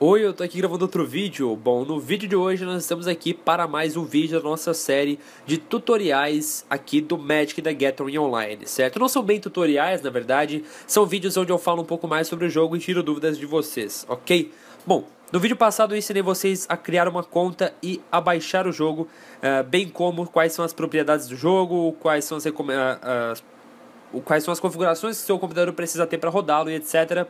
Oi, eu tô aqui gravando outro vídeo. Bom, no vídeo de hoje nós estamos aqui para mais um vídeo da nossa série de tutoriais aqui do Magic da Gathering Online, certo? Não são bem tutoriais, na verdade, são vídeos onde eu falo um pouco mais sobre o jogo e tiro dúvidas de vocês, ok? Bom, no vídeo passado eu ensinei vocês a criar uma conta e a baixar o jogo, eh, bem como quais são as propriedades do jogo, quais são as, eh, quais são as configurações que seu computador precisa ter para rodá-lo e etc.,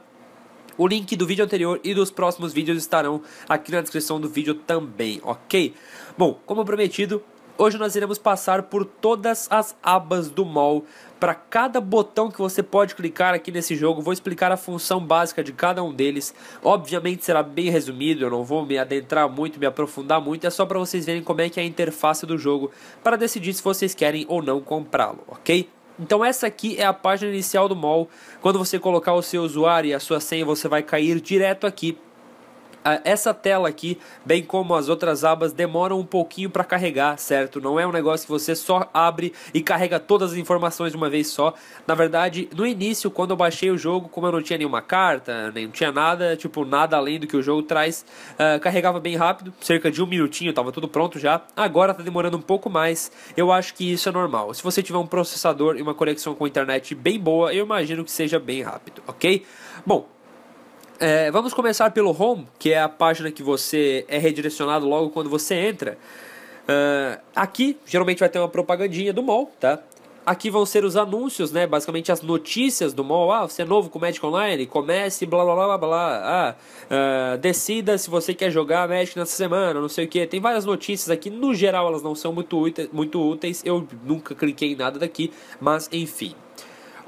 o link do vídeo anterior e dos próximos vídeos estarão aqui na descrição do vídeo também, ok? Bom, como prometido, hoje nós iremos passar por todas as abas do mall. Para cada botão que você pode clicar aqui nesse jogo, vou explicar a função básica de cada um deles. Obviamente será bem resumido, eu não vou me adentrar muito, me aprofundar muito, é só para vocês verem como é que é a interface do jogo, para decidir se vocês querem ou não comprá-lo, ok? Então essa aqui é a página inicial do mall. Quando você colocar o seu usuário e a sua senha, você vai cair direto aqui essa tela aqui, bem como as outras abas, demoram um pouquinho para carregar, certo? Não é um negócio que você só abre e carrega todas as informações de uma vez só. Na verdade, no início, quando eu baixei o jogo, como eu não tinha nenhuma carta, nem tinha nada, tipo, nada além do que o jogo traz, uh, carregava bem rápido, cerca de um minutinho, estava tudo pronto já. Agora está demorando um pouco mais, eu acho que isso é normal. Se você tiver um processador e uma conexão com internet bem boa, eu imagino que seja bem rápido, ok? Bom, é, vamos começar pelo home, que é a página que você é redirecionado logo quando você entra. Uh, aqui geralmente vai ter uma propagandinha do mall, tá? Aqui vão ser os anúncios, né? Basicamente as notícias do mall. Ah, você é novo com Magic Online? Comece, blá blá blá blá blá. Ah, uh, decida se você quer jogar Magic nessa semana, não sei o que. Tem várias notícias aqui. No geral, elas não são muito, muito úteis. Eu nunca cliquei em nada daqui, mas enfim.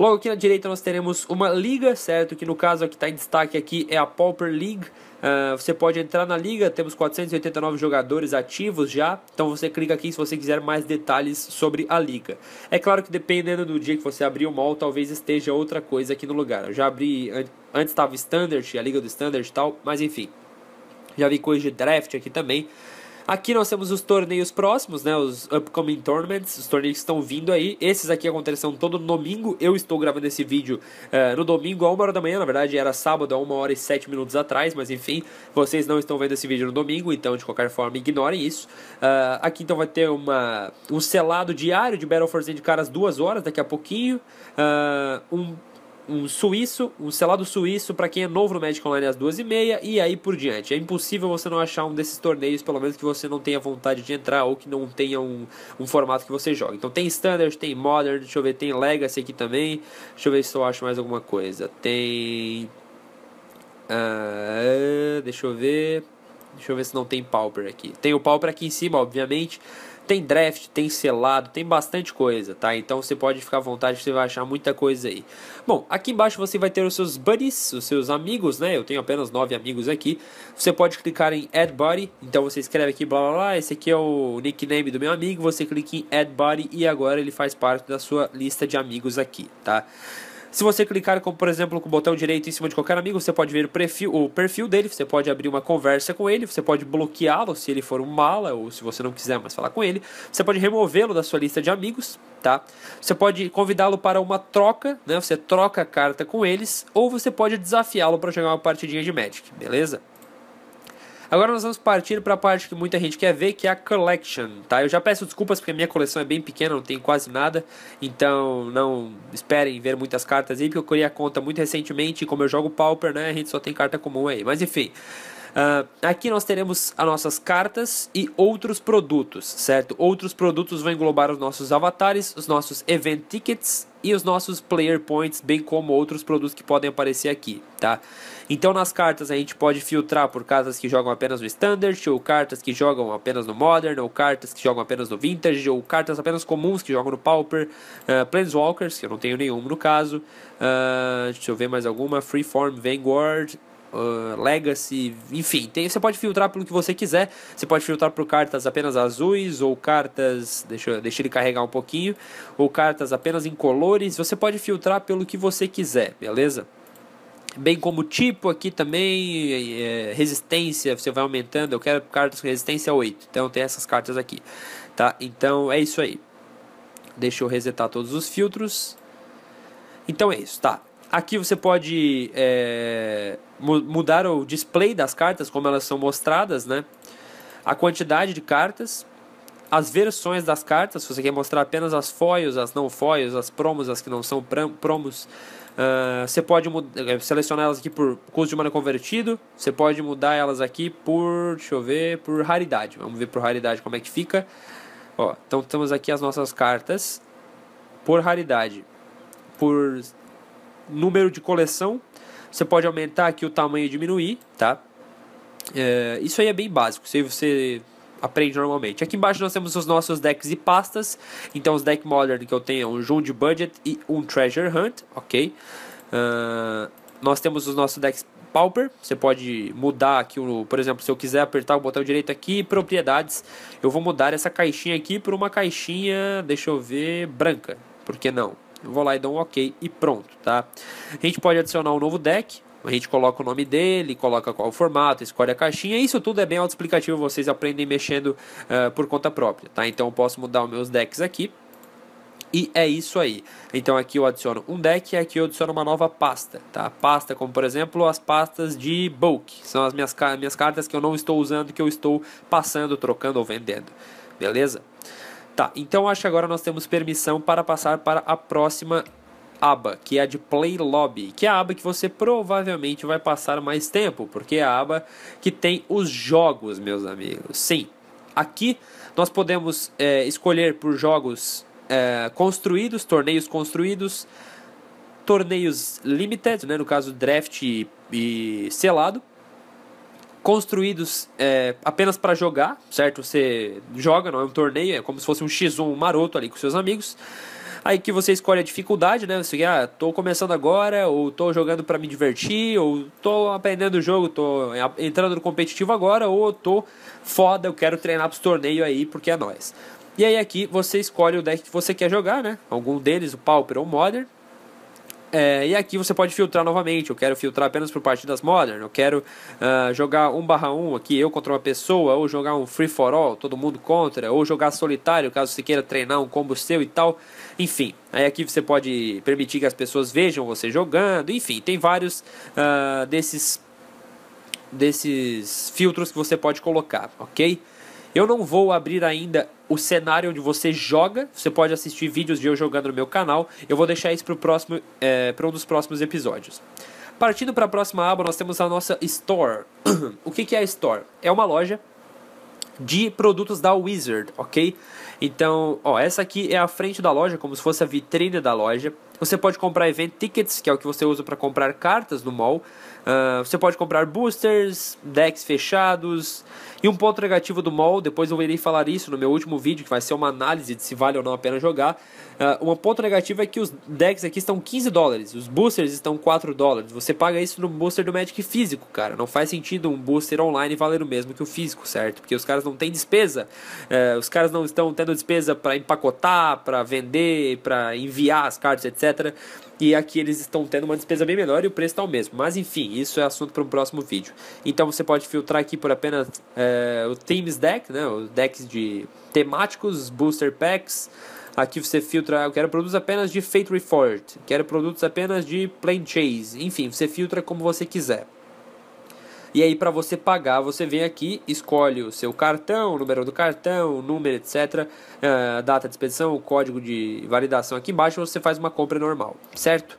Logo aqui na direita nós teremos uma liga, certo? Que no caso aqui está em destaque aqui é a Pauper League. Uh, você pode entrar na liga, temos 489 jogadores ativos já, então você clica aqui se você quiser mais detalhes sobre a liga. É claro que dependendo do dia que você abrir o mall, talvez esteja outra coisa aqui no lugar. Eu já abri, antes estava Standard, a liga do Standard e tal, mas enfim. Já vi coisa de draft aqui também. Aqui nós temos os torneios próximos, né? Os upcoming tournaments, os torneios que estão vindo aí. Esses aqui acontecerão todo domingo. Eu estou gravando esse vídeo uh, no domingo, a uma hora da manhã. Na verdade, era sábado, a uma hora e sete minutos atrás. Mas enfim, vocês não estão vendo esse vídeo no domingo, então de qualquer forma, ignorem isso. Uh, aqui então vai ter uma, um selado diário de Battle for Zendikar às duas horas, daqui a pouquinho. Uh, um o suíço, o selado suíço para quem é novo no Magic Online às duas e meia e aí por diante. É impossível você não achar um desses torneios, pelo menos que você não tenha vontade de entrar ou que não tenha um, um formato que você joga. Então tem Standard, tem Modern, deixa eu ver, tem Legacy aqui também. Deixa eu ver se eu acho mais alguma coisa. Tem. Ah, deixa eu ver. Deixa eu ver se não tem Pauper aqui. Tem o Pauper aqui em cima, obviamente. Tem draft, tem selado, tem bastante coisa, tá? Então você pode ficar à vontade, você vai achar muita coisa aí. Bom, aqui embaixo você vai ter os seus buddies, os seus amigos, né? Eu tenho apenas nove amigos aqui. Você pode clicar em Add Buddy, então você escreve aqui blá blá blá. Esse aqui é o nickname do meu amigo. Você clica em Add Buddy e agora ele faz parte da sua lista de amigos aqui, tá? Se você clicar, com, por exemplo, com o botão direito em cima de qualquer amigo, você pode ver o perfil, o perfil dele, você pode abrir uma conversa com ele, você pode bloqueá-lo se ele for um mala ou se você não quiser mais falar com ele. Você pode removê-lo da sua lista de amigos, tá? Você pode convidá-lo para uma troca, né? Você troca a carta com eles ou você pode desafiá-lo para jogar uma partidinha de Magic, beleza? Agora nós vamos partir para a parte que muita gente quer ver, que é a collection, tá? Eu já peço desculpas porque minha coleção é bem pequena, não tem quase nada, então não esperem ver muitas cartas aí, porque eu criei a conta muito recentemente, e como eu jogo Pauper, né, a gente só tem carta comum aí. Mas enfim, Uh, aqui nós teremos as nossas cartas e outros produtos, certo? Outros produtos vão englobar os nossos avatares, os nossos event tickets e os nossos player points, bem como outros produtos que podem aparecer aqui, tá? Então nas cartas a gente pode filtrar por cartas que jogam apenas no standard, ou cartas que jogam apenas no modern, ou cartas que jogam apenas no vintage, ou cartas apenas comuns que jogam no pauper, uh, planeswalkers, que eu não tenho nenhum no caso, uh, deixa eu ver mais alguma, freeform, vanguard, uh, Legacy, enfim, tem, você pode filtrar pelo que você quiser. Você pode filtrar por cartas apenas azuis, ou cartas. Deixa, deixa ele carregar um pouquinho, ou cartas apenas em colores. Você pode filtrar pelo que você quiser, beleza? bem como tipo aqui também, é, é resistência, você vai aumentando, eu quero cartas com resistência 8, então tem essas cartas aqui, tá? Então é isso aí. Deixa eu resetar todos os filtros. Então é isso, tá? Aqui você pode é, mudar o display das cartas, como elas são mostradas, né? A quantidade de cartas, as versões das cartas, se você quer mostrar apenas as foils, as não foils, as promos, as que não são promos, uh, você pode eh, selecionar elas aqui por custo de mana convertido, você pode mudar elas aqui por, deixa eu ver, por raridade. Vamos ver por raridade como é que fica. Ó, então temos aqui as nossas cartas por raridade, por número de coleção. Você pode aumentar aqui o tamanho e diminuir, tá? É, isso aí é bem básico, se você aprende normalmente. Aqui embaixo nós temos os nossos decks e pastas. Então os decks modern que eu tenho é um Jund Budget e um Treasure Hunt, ok? Uh, nós temos os nossos decks Pauper, você pode mudar aqui, por exemplo, se eu quiser apertar o botão direito aqui, propriedades, eu vou mudar essa caixinha aqui por uma caixinha, deixa eu ver, branca, por que não? Eu vou lá e dou um OK e pronto, tá? A gente pode adicionar um novo deck, a gente coloca o nome dele, coloca qual o formato, escolhe a caixinha. Isso tudo é bem autoexplicativo, vocês aprendem mexendo uh, por conta própria, tá? Então eu posso mudar os meus decks aqui. E é isso aí. Então aqui eu adiciono um deck e aqui eu adiciono uma nova pasta, tá? Pasta como, por exemplo, as pastas de bulk. São as minhas, minhas cartas que eu não estou usando, que eu estou passando, trocando ou vendendo. Beleza? Tá, então acho que agora nós temos permissão para passar para a próxima aba, que é a de Play Lobby, que é a aba que você provavelmente vai passar mais tempo, porque é a aba que tem os jogos, meus amigos. Sim, aqui nós podemos é, escolher por jogos é, construídos, torneios construídos, torneios limited, né, no caso draft e, e selado, construídos é, apenas para jogar, certo? Você joga, não é um torneio, é como se fosse um X1 maroto ali com seus amigos. Aí que você escolhe a dificuldade, né? Você, ah, tô começando agora, ou tô jogando para me divertir, ou tô aprendendo o jogo, tô entrando no competitivo agora, ou tô foda, eu quero treinar pros torneio aí, porque é nós. E aí aqui você escolhe o deck que você quer jogar, né? Algum deles, o Pauper ou o Modern. É, e aqui você pode filtrar novamente. Eu quero filtrar apenas por partidas modern. Eu quero uh, jogar 1 barra 1 aqui, eu contra uma pessoa, ou jogar um free for all, todo mundo contra, ou jogar solitário, caso você queira treinar um combo seu e tal. Enfim, aí aqui você pode permitir que as pessoas vejam você jogando. Enfim, tem vários uh, desses, desses filtros que você pode colocar, ok? Eu não vou abrir ainda o cenário onde você joga. Você pode assistir vídeos de eu jogando no meu canal. Eu vou deixar isso para é, um dos próximos episódios. Partindo para a próxima aba, nós temos a nossa Store. o que, que é a Store? É uma loja de produtos da Wizard, ok? Então, ó, essa aqui é a frente da loja, como se fosse a vitrine da loja. Você pode comprar event tickets, que é o que você usa para comprar cartas no mall. Uh, você pode comprar boosters, decks fechados. E um ponto negativo do mall, depois eu irei falar isso no meu último vídeo, que vai ser uma análise de se vale ou não a pena jogar. Uh, ah, um ponto negativo é que os decks aqui estão 15 dólares, os boosters estão 4 dólares. Você paga isso no booster do Magic físico, cara. Não faz sentido um booster online valer o mesmo que o físico, certo? Porque os caras não têm despesa. Uh, os caras não estão tendo despesa para empacotar, para vender, para enviar as cartas, etc. E aqui eles estão tendo uma despesa bem menor e o preço está o mesmo. Mas enfim, isso é assunto para um próximo vídeo. Então você pode filtrar aqui por apenas é, o Teams Deck, né, os decks de temáticos, booster packs. Aqui você filtra, eu quero produtos apenas de Fate Reforged, quero produtos apenas de Plain Chase, enfim, você filtra como você quiser. E aí, para você pagar, você vem aqui, escolhe o seu cartão, o número do cartão, número, etc., a eh, data de expedição, o código de validação aqui embaixo, você faz uma compra normal, certo?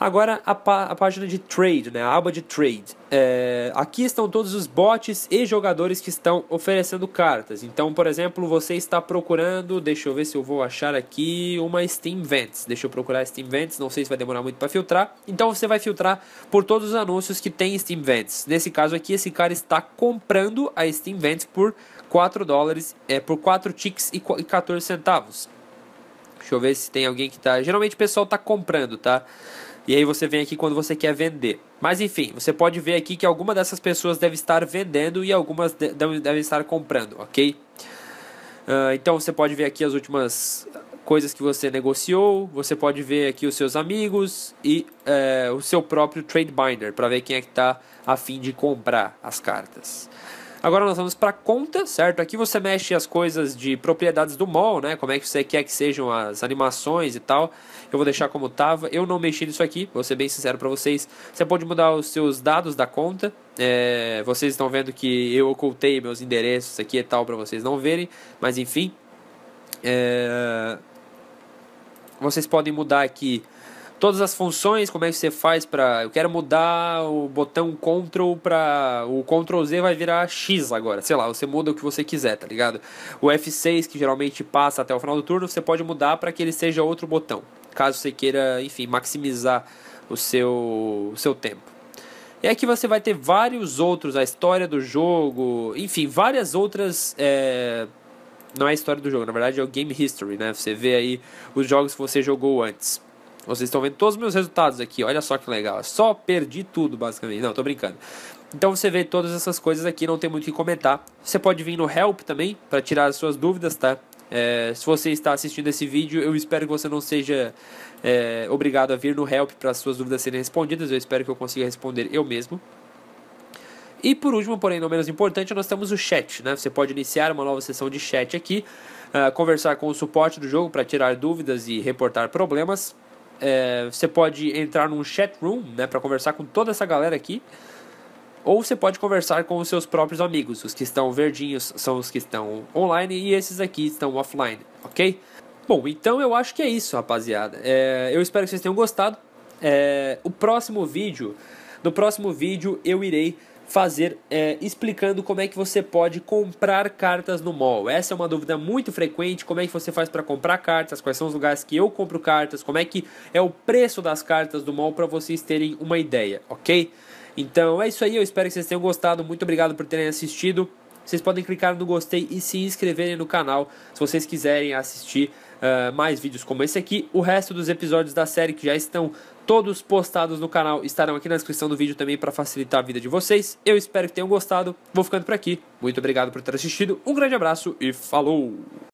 Agora a, pá, a página de trade, né? a aba de trade. É, aqui estão todos os bots e jogadores que estão oferecendo cartas. Então, por exemplo, você está procurando, deixa eu ver se eu vou achar aqui uma Steam Vents. Deixa eu procurar Steam Vents, não sei se vai demorar muito para filtrar. Então você vai filtrar por todos os anúncios que tem Steam Vents. Nesse caso aqui, esse cara está comprando a Steam Vents por 4 dólares, é, por 4 ticks e 14 centavos. Deixa eu ver se tem alguém que está. Geralmente o pessoal está comprando, tá? E aí você vem aqui quando você quer vender. Mas enfim, você pode ver aqui que alguma dessas pessoas deve estar vendendo e algumas de devem estar comprando, ok? Uh, então você pode ver aqui as últimas coisas que você negociou, você pode ver aqui os seus amigos e eh, o seu próprio trade binder para ver quem é que está a fim de comprar as cartas. Agora nós vamos para conta, certo? Aqui você mexe as coisas de propriedades do mall, né? Como é que você quer que sejam as animações e tal. Eu vou deixar como tava. Eu não mexi nisso aqui, vou ser bem sincero para vocês. Você pode mudar os seus dados da conta. É, vocês estão vendo que eu ocultei meus endereços aqui e tal para vocês não verem, mas enfim. É, vocês podem mudar aqui todas as funções, como é que você faz para eu quero mudar o botão Ctrl para o Ctrl Z vai virar X agora, sei lá, você muda o que você quiser, tá ligado? O F6 que geralmente passa até o final do turno, você pode mudar para que ele seja outro botão, caso você queira, enfim, maximizar o seu o seu tempo. E aqui você vai ter vários outros, a história do jogo, enfim, várias outras é... não é a história do jogo, na verdade é o game history, né? Você vê aí os jogos que você jogou antes. Vocês estão vendo todos os meus resultados aqui. Olha só que legal. Só perdi tudo, basicamente. Não, tô brincando. Então você vê todas essas coisas aqui, não tem muito o que comentar. Você pode vir no help também para tirar as suas dúvidas, tá? É, se você está assistindo esse vídeo, eu espero que você não seja é, obrigado a vir no help para as suas dúvidas serem respondidas. Eu espero que eu consiga responder eu mesmo. E por último, porém não menos importante, nós temos o chat, né? Você pode iniciar uma nova sessão de chat aqui, uh, conversar com o suporte do jogo para tirar dúvidas e reportar problemas é, você pode entrar num chat room né, para conversar com toda essa galera aqui. Ou você pode conversar com os seus próprios amigos. Os que estão verdinhos são os que estão online e esses aqui estão offline, ok? Bom, então eu acho que é isso, rapaziada. É, eu espero que vocês tenham gostado. É, o próximo vídeo, no próximo vídeo eu irei fazer é, explicando como é que você pode comprar cartas no mall. Essa é uma dúvida muito frequente: como é que você faz para comprar cartas, quais são os lugares que eu compro cartas, como é que é o preço das cartas do mall para vocês terem uma ideia, ok? Então é isso aí, eu espero que vocês tenham gostado. Muito obrigado por terem assistido. Vocês podem clicar no gostei e se inscreverem no canal se vocês quiserem assistir eh, mais vídeos como esse aqui. O resto dos episódios da série que já estão todos postados no canal estarão aqui na descrição do vídeo também para facilitar a vida de vocês. Eu espero que tenham gostado. Vou ficando por aqui. Muito obrigado por ter assistido. Um grande abraço e falou!